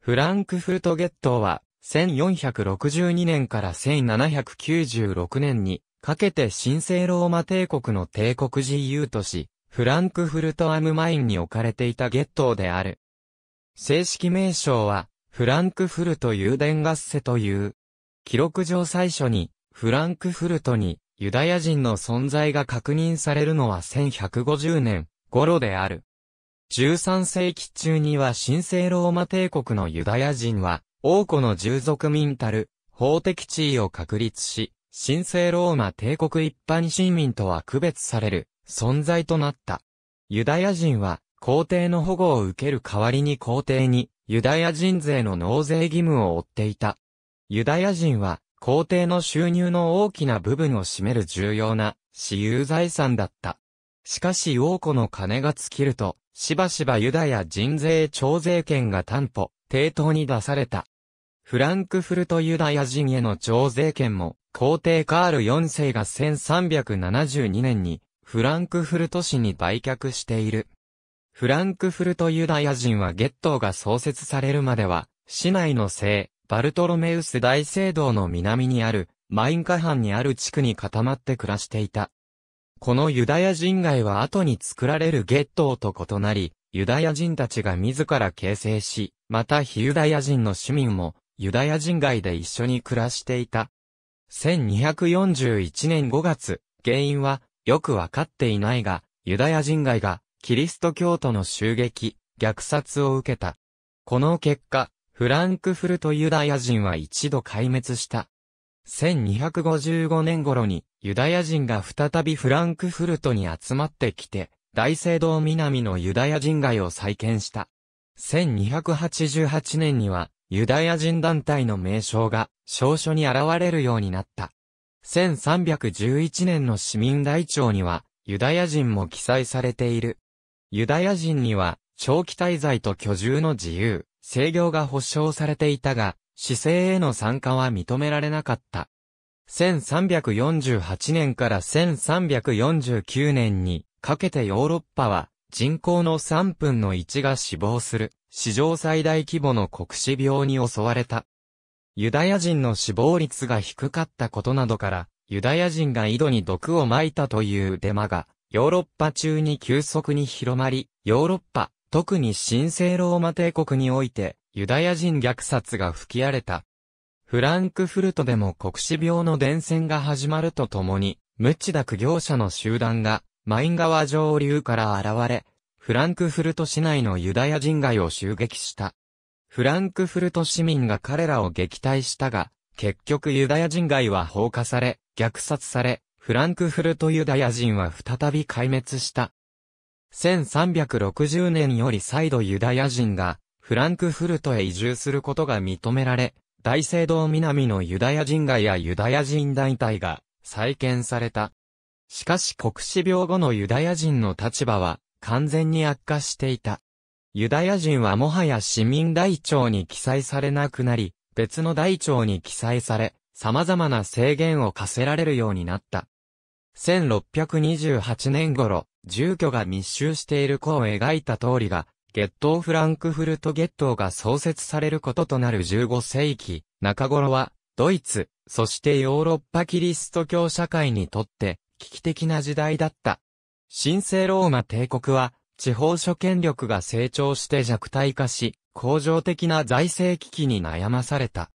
フランクフルトゲットは、1462年から1796年に、かけて神聖ローマ帝国の帝国自由都市、フランクフルトアムマインに置かれていたゲットである。正式名称は、フランクフルトンガ合セという。記録上最初に、フランクフルトに、ユダヤ人の存在が確認されるのは1150年頃である。13世紀中には神聖ローマ帝国のユダヤ人は、王子の従属民たる、法的地位を確立し、神聖ローマ帝国一般市民とは区別される、存在となった。ユダヤ人は、皇帝の保護を受ける代わりに皇帝に、ユダヤ人税の納税義務を負っていた。ユダヤ人は、皇帝の収入の大きな部分を占める重要な、私有財産だった。しかし王子の金が尽きると、しばしばユダヤ人税徴税権が担保、抵当に出された。フランクフルトユダヤ人への徴税権も、皇帝カール4世が1372年に、フランクフルト市に売却している。フランクフルトユダヤ人はゲットーが創設されるまでは、市内の聖、バルトロメウス大聖堂の南にある、マインカハンにある地区に固まって暮らしていた。このユダヤ人街は後に作られるゲットーと異なり、ユダヤ人たちが自ら形成し、また非ユダヤ人の市民も、ユダヤ人街で一緒に暮らしていた。1241年5月、原因は、よくわかっていないが、ユダヤ人街が、キリスト教徒の襲撃、虐殺を受けた。この結果、フランクフルトユダヤ人は一度壊滅した。1255年頃にユダヤ人が再びフランクフルトに集まってきて、大聖堂南のユダヤ人街を再建した。1288年にはユダヤ人団体の名称が証書に現れるようになった。1311年の市民大庁にはユダヤ人も記載されている。ユダヤ人には長期滞在と居住の自由、制御が保障されていたが、市政への参加は認められなかった。1348年から1349年にかけてヨーロッパは人口の3分の1が死亡する史上最大規模の国死病に襲われた。ユダヤ人の死亡率が低かったことなどからユダヤ人が井戸に毒をまいたというデマがヨーロッパ中に急速に広まり、ヨーロッパ、特に神聖ローマ帝国において、ユダヤ人虐殺が吹き荒れた。フランクフルトでも国死病の伝染が始まるとともに、無知だ苦行者の集団が、マイン川上流から現れ、フランクフルト市内のユダヤ人街を襲撃した。フランクフルト市民が彼らを撃退したが、結局ユダヤ人街は放火され、虐殺され、フランクフルトユダヤ人は再び壊滅した。1360年より再度ユダヤ人がフランクフルトへ移住することが認められ、大聖堂南のユダヤ人街やユダヤ人団体が再建された。しかし国死病後のユダヤ人の立場は完全に悪化していた。ユダヤ人はもはや市民大庁に記載されなくなり、別の大庁に記載され、様々な制限を課せられるようになった。1628年頃、住居が密集している子を描いた通りが、ゲットフランクフルトゲットが創設されることとなる15世紀、中頃は、ドイツ、そしてヨーロッパキリスト教社会にとって、危機的な時代だった。神聖ローマ帝国は、地方諸権力が成長して弱体化し、恒常的な財政危機に悩まされた。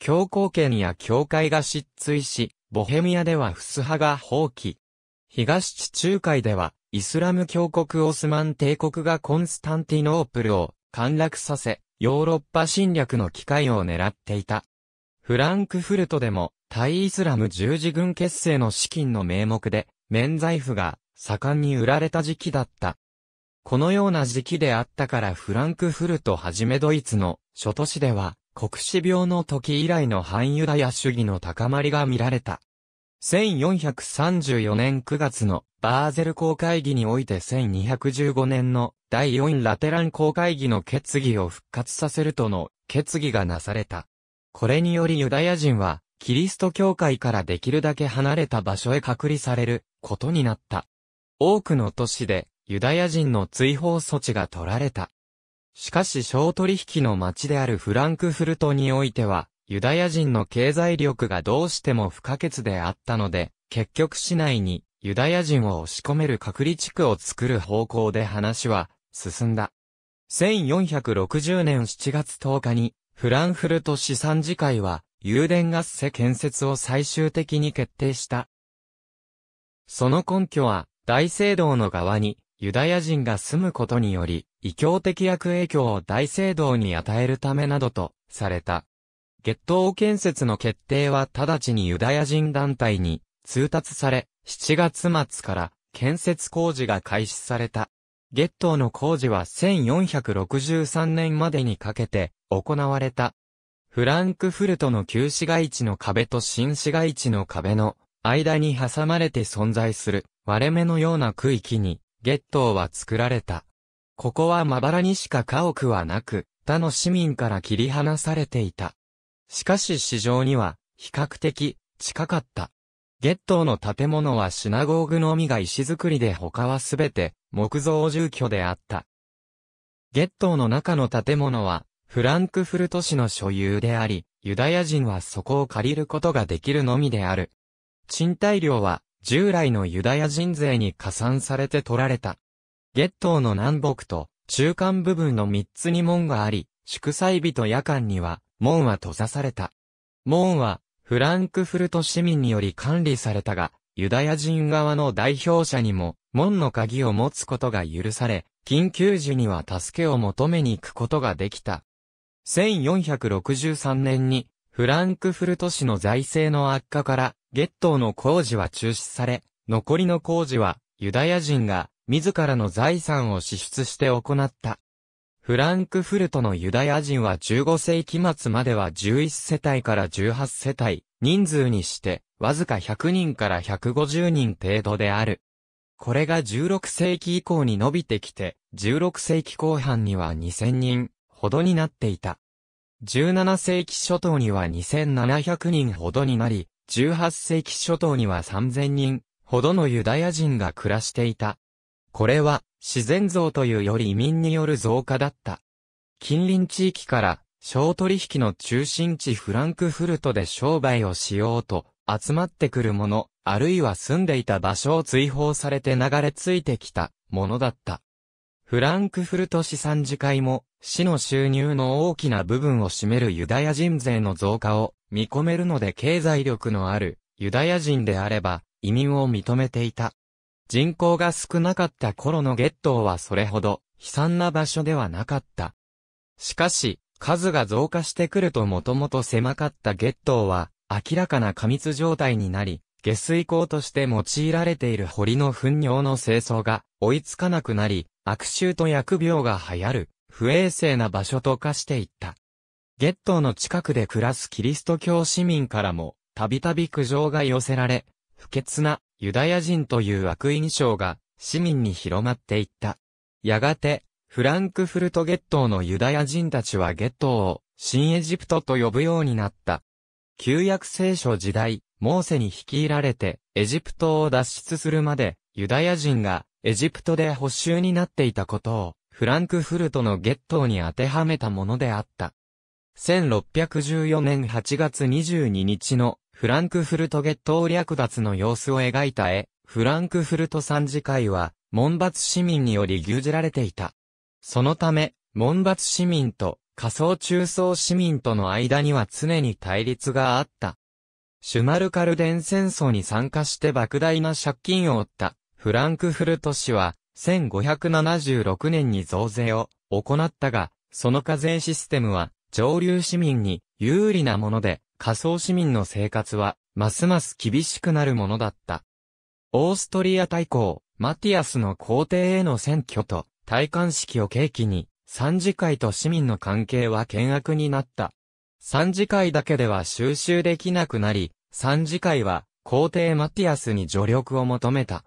教皇権や教会が失墜し、ボヘミアではフス派が放棄、東地中海では、イスラム教国オスマン帝国がコンスタンティノープルを陥落させ、ヨーロッパ侵略の機会を狙っていた。フランクフルトでも、対イスラム十字軍結成の資金の名目で、免罪符が盛んに売られた時期だった。このような時期であったからフランクフルトはじめドイツの諸都市では、国死病の時以来の反ユダヤ主義の高まりが見られた。1434年9月のバーゼル公会議において1215年の第4ラテラン公会議の決議を復活させるとの決議がなされた。これによりユダヤ人はキリスト教会からできるだけ離れた場所へ隔離されることになった。多くの都市でユダヤ人の追放措置が取られた。しかし小取引の町であるフランクフルトにおいては、ユダヤ人の経済力がどうしても不可欠であったので、結局市内にユダヤ人を押し込める隔離地区を作る方向で話は進んだ。1460年7月10日にフランフルト市産次会は油田ガッセ建設を最終的に決定した。その根拠は大聖堂の側にユダヤ人が住むことにより異教的悪影響を大聖堂に与えるためなどとされた。月頭建設の決定は直ちにユダヤ人団体に通達され、7月末から建設工事が開始された。月頭の工事は1463年までにかけて行われた。フランクフルトの旧市街地の壁と新市街地の壁の間に挟まれて存在する割れ目のような区域に月頭は作られた。ここはまばらにしか家屋はなく、他の市民から切り離されていた。しかし市場には比較的近かった。月頭の建物はシナゴーグのみが石造りで他はすべて木造住居であった。月頭の中の建物はフランクフルト市の所有であり、ユダヤ人はそこを借りることができるのみである。賃貸料は従来のユダヤ人税に加算されて取られた。月頭の南北と中間部分の3つに門があり、祝祭日と夜間には門は閉ざされた。門は、フランクフルト市民により管理されたが、ユダヤ人側の代表者にも、門の鍵を持つことが許され、緊急時には助けを求めに行くことができた。1463年に、フランクフルト市の財政の悪化から、ゲットの工事は中止され、残りの工事は、ユダヤ人が、自らの財産を支出して行った。フランクフルトのユダヤ人は15世紀末までは11世帯から18世帯、人数にして、わずか100人から150人程度である。これが16世紀以降に伸びてきて、16世紀後半には2000人ほどになっていた。17世紀初頭には2700人ほどになり、18世紀初頭には3000人ほどのユダヤ人が暮らしていた。これは自然増というより移民による増加だった。近隣地域から商取引の中心地フランクフルトで商売をしようと集まってくるもの、あるいは住んでいた場所を追放されて流れ着いてきたものだった。フランクフルト市産次会も、市の収入の大きな部分を占めるユダヤ人税の増加を見込めるので経済力のあるユダヤ人であれば移民を認めていた。人口が少なかった頃の月頭はそれほど悲惨な場所ではなかった。しかし、数が増加してくるともともと狭かった月頭は明らかな過密状態になり、下水口として用いられている堀の糞尿の清掃が追いつかなくなり、悪臭と疫病が流行る、不衛生な場所と化していった。月頭の近くで暮らすキリスト教市民からも、たびたび苦情が寄せられ、不潔なユダヤ人という悪印象が市民に広まっていった。やがて、フランクフルトゲットのユダヤ人たちはゲットを新エジプトと呼ぶようになった。旧約聖書時代、モーセに率いられてエジプトを脱出するまでユダヤ人がエジプトで補修になっていたことをフランクフルトのゲットに当てはめたものであった。1614年8月22日のフランクフルトゲットー略奪の様子を描いた絵、フランクフルト三次会は、門伐市民により牛耳られていた。そのため、門伐市民と仮想中層市民との間には常に対立があった。シュマルカルデン戦争に参加して莫大な借金を負ったフランクフルト市は1576年に増税を行ったが、その課税システムは上流市民に有利なもので仮想市民の生活は、ますます厳しくなるものだった。オーストリア大公、マティアスの皇帝への選挙と、戴冠式を契機に、参事会と市民の関係は険悪になった。参事会だけでは収集できなくなり、参事会は、皇帝マティアスに助力を求めた。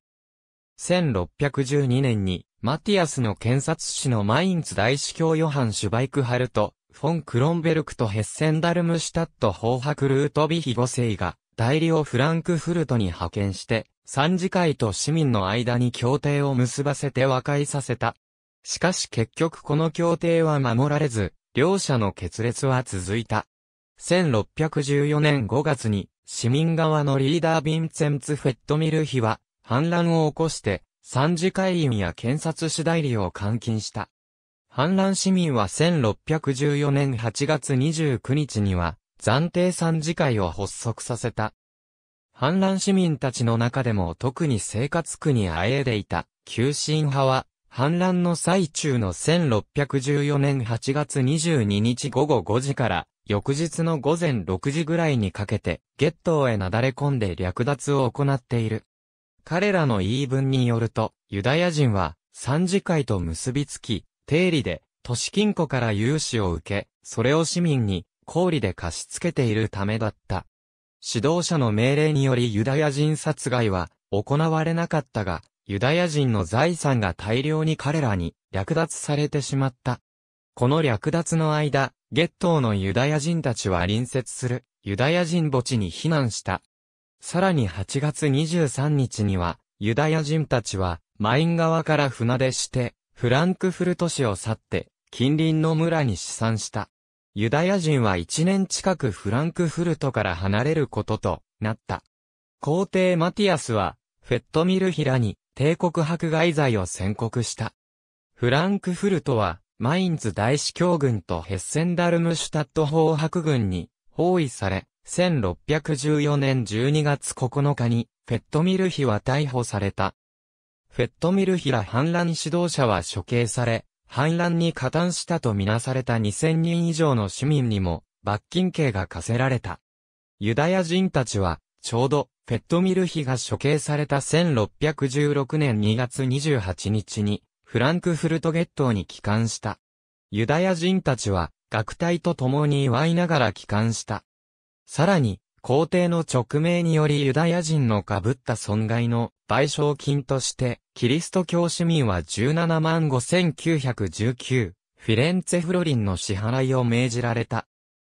1612年に、マティアスの検察士のマインツ大司教ヨハン・シュバイクハルト、フォン・クロンベルクとヘッセンダルムシュタット砲白ルートビヒ5世が、代理をフランクフルトに派遣して、三次会と市民の間に協定を結ばせて和解させた。しかし結局この協定は守られず、両者の決裂は続いた。1614年5月に、市民側のリーダーヴィンツェンツ・フェットミルヒは、反乱を起こして、三次会員や検察主代理を監禁した。反乱市民は1614年8月29日には、暫定参事会を発足させた。反乱市民たちの中でも特に生活苦にあえいでいた、急進派は、反乱の最中の1614年8月22日午後5時から、翌日の午前6時ぐらいにかけて、ゲットへなだれ込んで略奪を行っている。彼らの言い分によると、ユダヤ人は、参事会と結びつき、定理で都市金庫から融資を受け、それを市民に公理で貸し付けているためだった。指導者の命令によりユダヤ人殺害は行われなかったが、ユダヤ人の財産が大量に彼らに略奪されてしまった。この略奪の間、ゲットーのユダヤ人たちは隣接するユダヤ人墓地に避難した。さらに8月23日には、ユダヤ人たちは、マイン側から船出して、フランクフルト市を去って、近隣の村に試算した。ユダヤ人は1年近くフランクフルトから離れることとなった。皇帝マティアスは、フェットミルヒラに帝国迫害罪を宣告した。フランクフルトは、マインズ大司教軍とヘッセンダルムシュタット法白軍に包囲され、1614年12月9日にフェットミルヒは逮捕された。フェットミルヒラ反乱指導者は処刑され、反乱に加担したとみなされた2000人以上の市民にも罰金刑が課せられた。ユダヤ人たちは、ちょうど、フェットミルヒが処刑された1616年2月28日に、フランクフルトゲットに帰還した。ユダヤ人たちは、学隊と共に祝いながら帰還した。さらに、皇帝の勅命によりユダヤ人の被った損害の賠償金として、キリスト教市民は17万5919、フィレンツェフロリンの支払いを命じられた。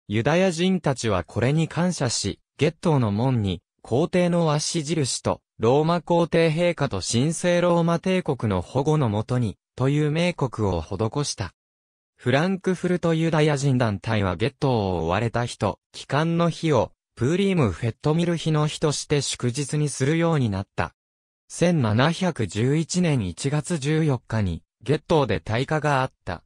ユダヤ人たちはこれに感謝し、ゲトーの門に、皇帝の和紙印と、ローマ皇帝陛下と神聖ローマ帝国の保護のもとに、という名国を施した。フランクフルトユダヤ人団体はゲットを追われた人、帰還の日をプーリームフェットミル日の日として祝日にするようになった。1711年1月14日に、ゲットーで大火があった。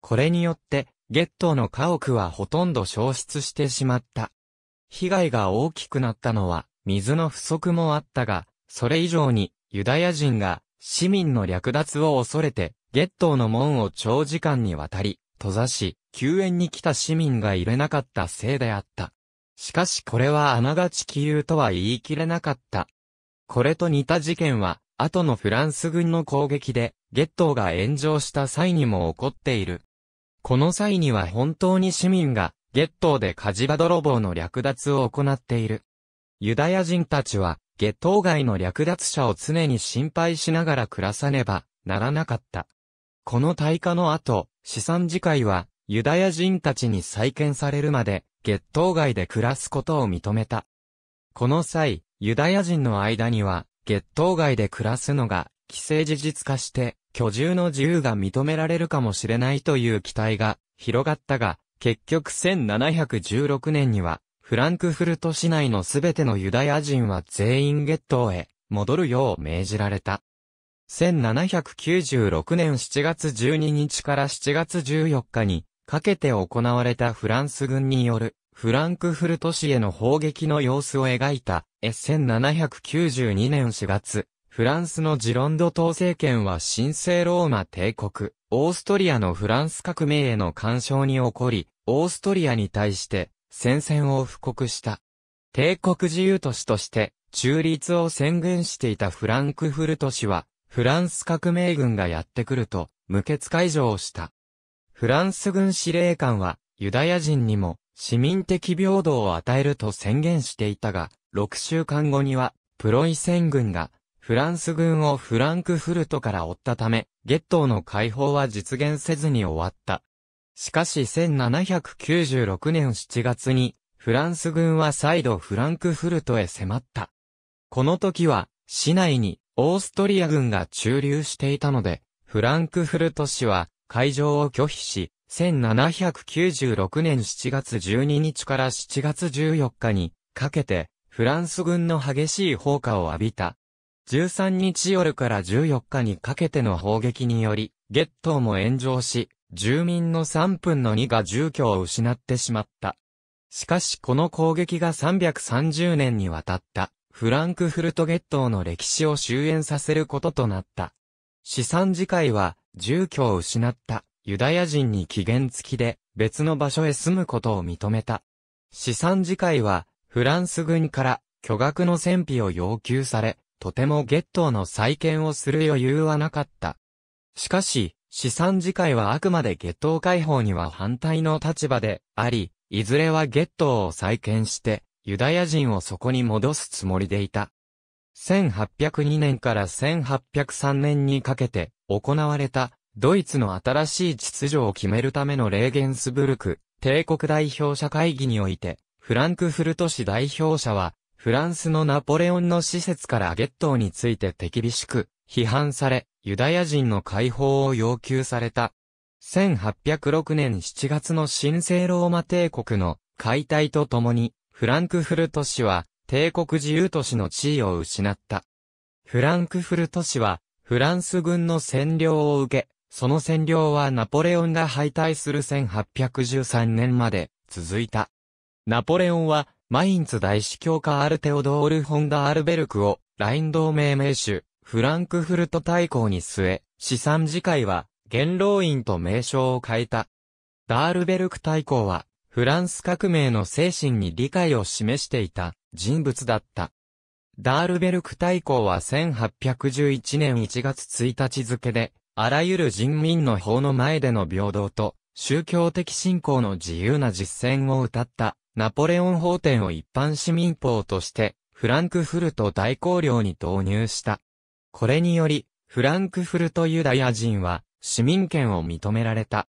これによって、ゲットーの家屋はほとんど消失してしまった。被害が大きくなったのは、水の不足もあったが、それ以上に、ユダヤ人が、市民の略奪を恐れて、ゲットーの門を長時間にわたり、閉ざし、救援に来た市民が入れなかったせいであった。しかしこれはあながち杞憂とは言い切れなかった。これと似た事件は、後のフランス軍の攻撃で、ゲットーが炎上した際にも起こっている。この際には本当に市民が、ゲットーで火事場泥棒の略奪を行っている。ユダヤ人たちは、ゲットー外の略奪者を常に心配しながら暮らさねばならなかった。この大火の後、資産次会は、ユダヤ人たちに再建されるまで、月頭外で暮らすことを認めた。この際、ユダヤ人の間には、月頭外で暮らすのが、既成事実化して、居住の自由が認められるかもしれないという期待が広がったが、結局1716年には、フランクフルト市内のすべてのユダヤ人は全員ゲットへ戻るよう命じられた。1796年7月12日から7月14日にかけて行われたフランス軍によるフランクフルト市への砲撃の様子を描いた、1792年4月、フランスのジロンド統制権は神聖ローマ帝国、オーストリアのフランス革命への干渉に起こり、オーストリアに対して戦線を布告した。帝国自由都市として中立を宣言していたフランクフルト市は、フランス革命軍がやってくると、無血解除をした。フランス軍司令官は、ユダヤ人にも、市民的平等を与えると宣言していたが、6週間後には、プロイセン軍が、フランス軍をフランクフルトから追ったため、ゲットーの解放は実現せずに終わった。しかし1796年7月に、フランス軍は再度フランクフルトへ迫った。この時は、市内にオーストリア軍が駐留していたので、フランクフルト市は会場を拒否し、1796年7月12日から7月14日にかけて、フランス軍の激しい砲火を浴びた。13日夜から14日にかけての砲撃により、ゲットーも炎上し、住民の3分の2が住居を失ってしまった。しかしこの攻撃が330年にわたった、フランクフルトゲットーの歴史を終焉させることとなった。資産次会は、住居を失ったユダヤ人に期限付きで別の場所へ住むことを認めた。資産次会は、フランス軍から巨額の戦費を要求され、とてもゲットーの再建をする余裕はなかった。しかし、資産次会はあくまでゲットー解放には反対の立場であり、いずれはゲットーを再建して、ユダヤ人をそこに戻すつもりでいた。1802年から1803年にかけて行われたドイツの新しい秩序を決めるためのレーゲンスブルク帝国代表者会議においてフランクフルト市代表者はフランスのナポレオンの施設からゲットーについて手厳しく批判されユダヤ人の解放を要求された。1806年7月の神聖ローマ帝国の解体とともにフランクフルト市は帝国自由都市の地位を失った。フランクフルト市は、フランス軍の占領を受け、その占領はナポレオンが敗退する1813年まで続いた。ナポレオンは、マインツ大司教家アルテオドール・ホンダ・アルベルクを、ライン同盟名手、フランクフルト大公に据え、資産次会は、元老院と名称を変えた。ダールベルク大公は、フランス革命の精神に理解を示していた。人物だった。ダールベルク大公は1811年1月1日付で、あらゆる人民の法の前での平等と、宗教的信仰の自由な実践を謳った、ナポレオン法典を一般市民法として、フランクフルト大公領に導入した。これにより、フランクフルトユダヤ人は、市民権を認められた。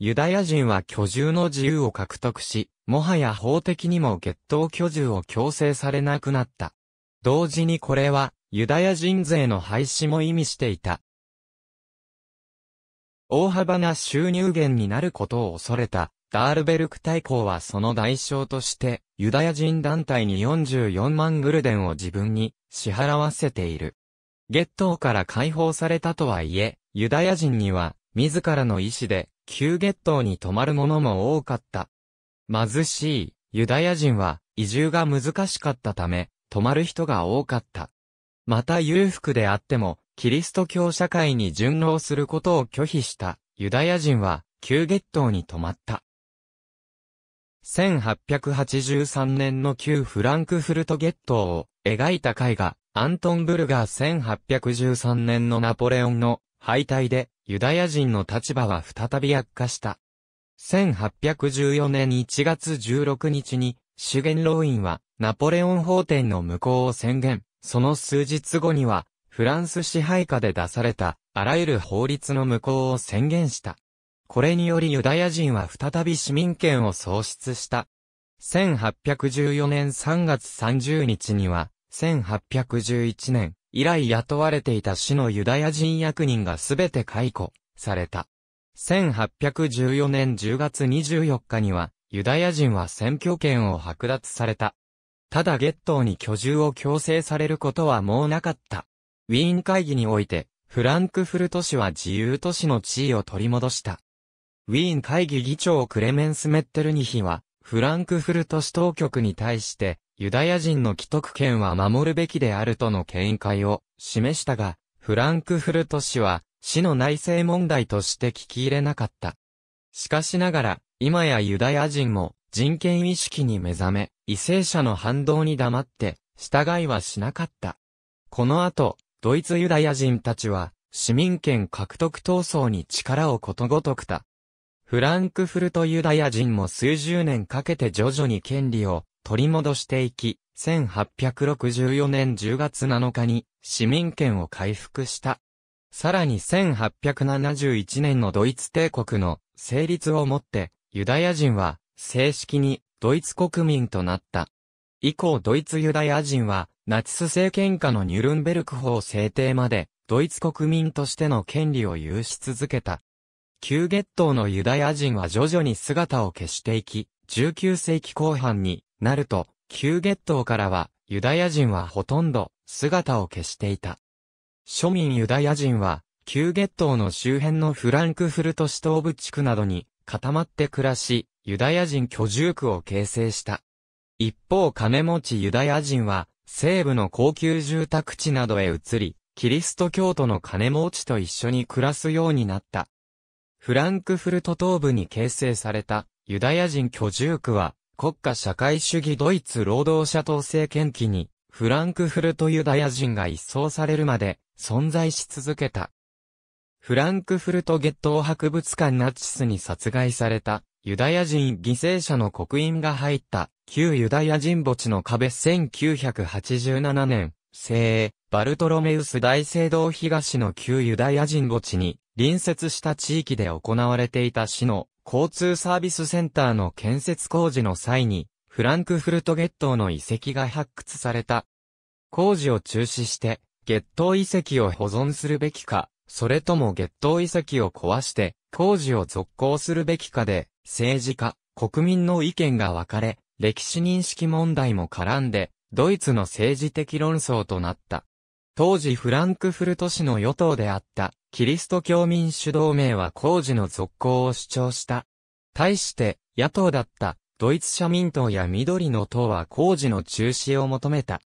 ユダヤ人は居住の自由を獲得し、もはや法的にも月頭居住を強制されなくなった。同時にこれは、ユダヤ人税の廃止も意味していた。大幅な収入源になることを恐れた、ダールベルク大公はその代償として、ユダヤ人団体に44万グルデンを自分に支払わせている。ゲットから解放されたとはいえ、ユダヤ人には、自らの意志で旧月島に泊まる者も多かった。貧しいユダヤ人は移住が難しかったため、泊まる人が多かった。また裕福であっても、キリスト教社会に順応することを拒否したユダヤ人は旧月島に泊まった。1883年の旧フランクフルト月島を描いた絵画、アントン・ブルガー1813年のナポレオンの敗退でユダヤ人の立場は再び悪化した。1814年1月16日に、主元老院は、ナポレオン法典の無効を宣言。その数日後には、フランス支配下で出された、あらゆる法律の無効を宣言した。これによりユダヤ人は再び市民権を喪失した。1814年3月30日には、1811年、以来雇われていた市のユダヤ人役人がすべて解雇された。1814年10月24日には、ユダヤ人は選挙権を剥奪された。ただゲットーに居住を強制されることはもうなかった。ウィーン会議において、フランクフルト市は自由都市の地位を取り戻した。ウィーン会議議長クレメンス・メッテルニヒは、フランクフルト市当局に対して、ユダヤ人の既得権は守るべきであるとの見解を示したが、フランクフルト市は、市の内政問題として聞き入れなかった。しかしながら、今やユダヤ人も人権意識に目覚め、為政者の反動に黙って、従いはしなかった。この後、ドイツユダヤ人たちは、市民権獲得闘争に力をことごとくた。フランクフルトユダヤ人も数十年かけて徐々に権利を取り戻していき、1864年10月7日に市民権を回復した。さらに1871年のドイツ帝国の成立をもって、ユダヤ人は正式にドイツ国民となった。以降ドイツユダヤ人はナチス政権下のニュルンベルク法制定までドイツ国民としての権利を有し続けた。旧月頭のユダヤ人は徐々に姿を消していき、19世紀後半になると、旧月島からは、ユダヤ人はほとんど姿を消していた。庶民ユダヤ人は、旧月島の周辺のフランクフルト市東部地区などに固まって暮らし、ユダヤ人居住区を形成した。一方金持ちユダヤ人は、西部の高級住宅地などへ移り、キリスト教徒の金持ちと一緒に暮らすようになった。フランクフルト東部に形成されたユダヤ人居住区は、国家社会主義ドイツ労働者党政権期に、フランクフルトユダヤ人が一掃されるまで存在し続けた。フランクフルトゲットー博物館ナチスに殺害されたユダヤ人犠牲者の刻印が入った旧ユダヤ人墓地の壁1987年、聖バルトロメウス大聖堂東の旧ユダヤ人墓地に隣接した地域で行われていた市の交通サービスセンターの建設工事の際に、フランクフルトゲットの遺跡が発掘された。工事を中止して、ゲット遺跡を保存するべきか、それともゲット遺跡を壊して、工事を続行するべきかで、政治家、国民の意見が分かれ、歴史認識問題も絡んで、ドイツの政治的論争となった。当時フランクフルト市の与党であった、キリスト教民主同盟は工事の続行を主張した。対して、野党だった、ドイツ社民党や緑の党は工事の中止を求めた。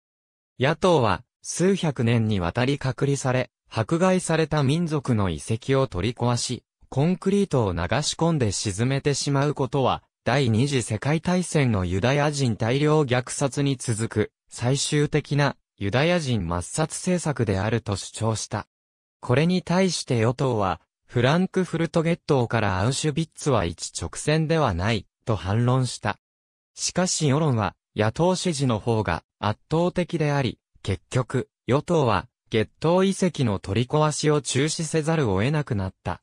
野党は、数百年にわたり隔離され、迫害された民族の遺跡を取り壊し、コンクリートを流し込んで沈めてしまうことは、第二次世界大戦のユダヤ人大量虐殺に続く、最終的なユダヤ人抹殺政策であると主張した。これに対して与党は、フランクフルトゲットからアウシュビッツは一直線ではない、と反論した。しかし世論は、野党支持の方が圧倒的であり、結局、与党は、月頭遺跡の取り壊しを中止せざるを得なくなった。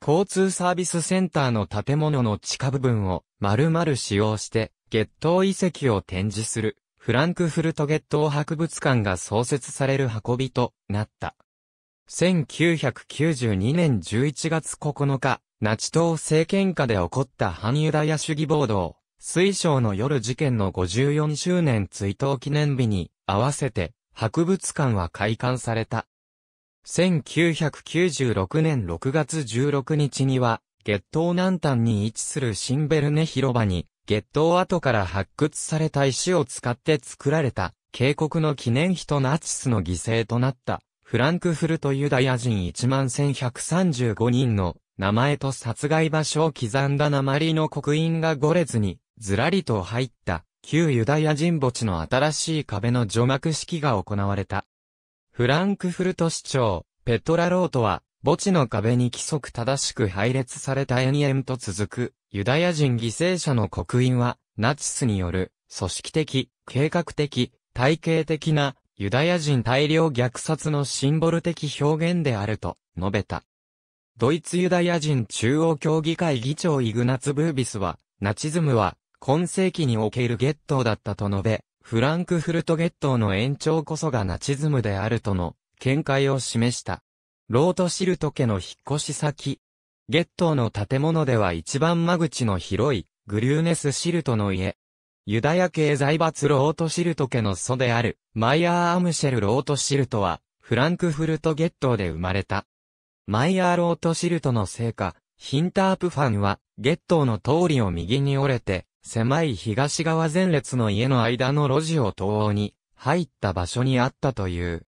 交通サービスセンターの建物の地下部分を丸々使用して、月頭遺跡を展示するフランクフルトゲット博物館が創設される運びとなった。1992年11月9日、ナチ党政権下で起こった反ユダヤ主義暴動、水晶の夜事件の54周年追悼記念日に合わせて博物館は開館された。1996年6月16日には、月頭南端に位置するシンベルネ広場に月頭跡から発掘された石を使って作られた、警告の記念碑とナチスの犠牲となった、フランクフルトユダヤ人11135人の名前と殺害場所を刻んだ鉛の刻印がゴレずに、ずらりと入った、旧ユダヤ人墓地の新しい壁の除幕式が行われた。フランクフルト市長、ペトラロートは、墓地の壁に規則正しく配列された延々と続く、ユダヤ人犠牲者の刻印は、ナチスによる、組織的、計画的、体系的な、ユダヤ人大量虐殺のシンボル的表現であると、述べた。ドイツユダヤ人中央協議会議長イグナツ・ブービスは、ナチズムは、今世紀におけるゲットだったと述べ、フランクフルトゲットの延長こそがナチズムであるとの見解を示した。ロートシルト家の引っ越し先、ゲトーの建物では一番間口の広い、グリューネスシルトの家。ユダヤ系財閥ロートシルト家の祖である、マイヤー・アムシェル・ロートシルトは、フランクフルトゲットーで生まれた。マイヤー・ロートシルトの生家、ヒンタープファンは、ゲットーの通りを右に折れて、狭い東側前列の家の間の路地を東欧に、入った場所にあったという。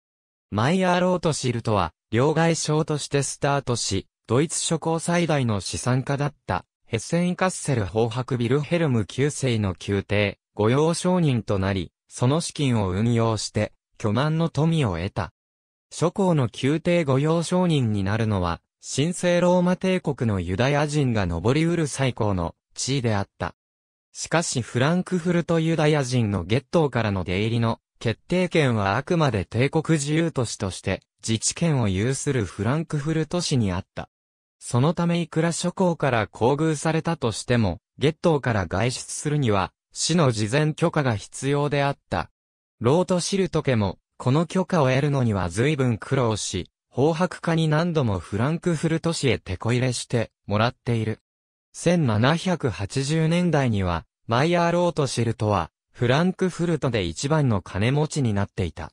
マイヤー・ロートシルトは、両外商としてスタートし、ドイツ諸侯最大の資産家だった、ヘッセン・イカッセル・法白ビルヘルム9世の宮廷、御用商人となり、その資金を運用して、巨万の富を得た。諸侯の宮廷御用商人になるのは、神聖ローマ帝国のユダヤ人が登り得る最高の地位であった。しかしフランクフルトユダヤ人のゲットからの出入りの決定権はあくまで帝国自由都市として自治権を有するフランクフルト市にあった。そのためいくら諸侯から厚遇されたとしても、月頭から外出するには、市の事前許可が必要であった。ローとシルト家も、この許可を得るのには随分苦労し、方白家に何度もフランクフルト市へ手こ入れしてもらっている。1780年代には、マイヤー・ロートシルトは、フランクフルトで一番の金持ちになっていた。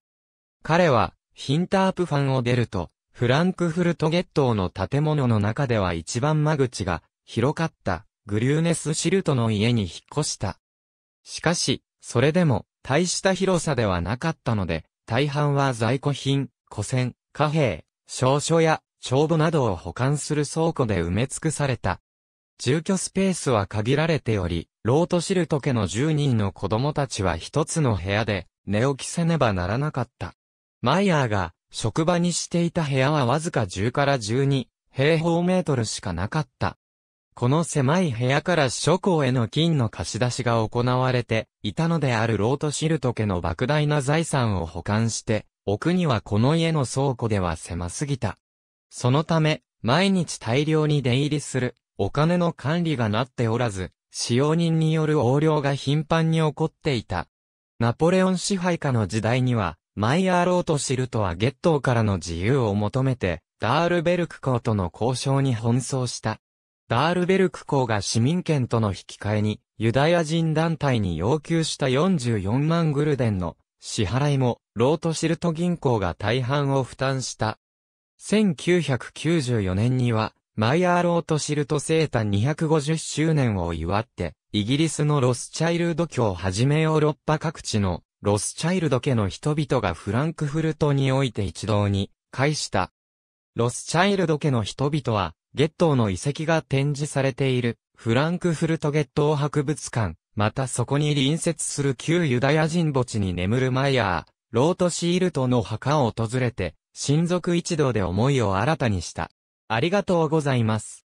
彼は、ヒンタープファンを出ると、フランクフルトゲットの建物の中では一番間口が広かったグリューネスシルトの家に引っ越した。しかし、それでも大した広さではなかったので、大半は在庫品、古銭、貨幣、証書や帳簿などを保管する倉庫で埋め尽くされた。住居スペースは限られており、ロートシルト家の10人の子供たちは一つの部屋で寝起きせねばならなかった。マイヤーが職場にしていた部屋はわずか10から12平方メートルしかなかった。この狭い部屋から諸公への金の貸し出しが行われていたのであるロートシルト家の莫大な財産を保管して、奥にはこの家の倉庫では狭すぎた。そのため、毎日大量に出入りする、お金の管理がなっておらず、使用人による横領が頻繁に起こっていた。ナポレオン支配下の時代には、マイヤーローとシルトはゲットーからの自由を求めて、ダールベルク公との交渉に奔走した。ダールベルク公が市民権との引き換えに、ユダヤ人団体に要求した44万グルデンの支払いも、ロートシルト銀行が大半を負担した。1994年には、マイヤーロートシルト生誕250周年を祝って、イギリスのロスチャイルド教をはじめヨーロッパ各地のロスチャイルド家の人々がフランクフルトにおいて一堂に会した。ロスチャイルド家の人々は、ゲットーの遺跡が展示されているフランクフルトゲットー博物館、またそこに隣接する旧ユダヤ人墓地に眠るマイヤー、ロートシールトの墓を訪れて、親族一同で思いを新たにした。ありがとうございます。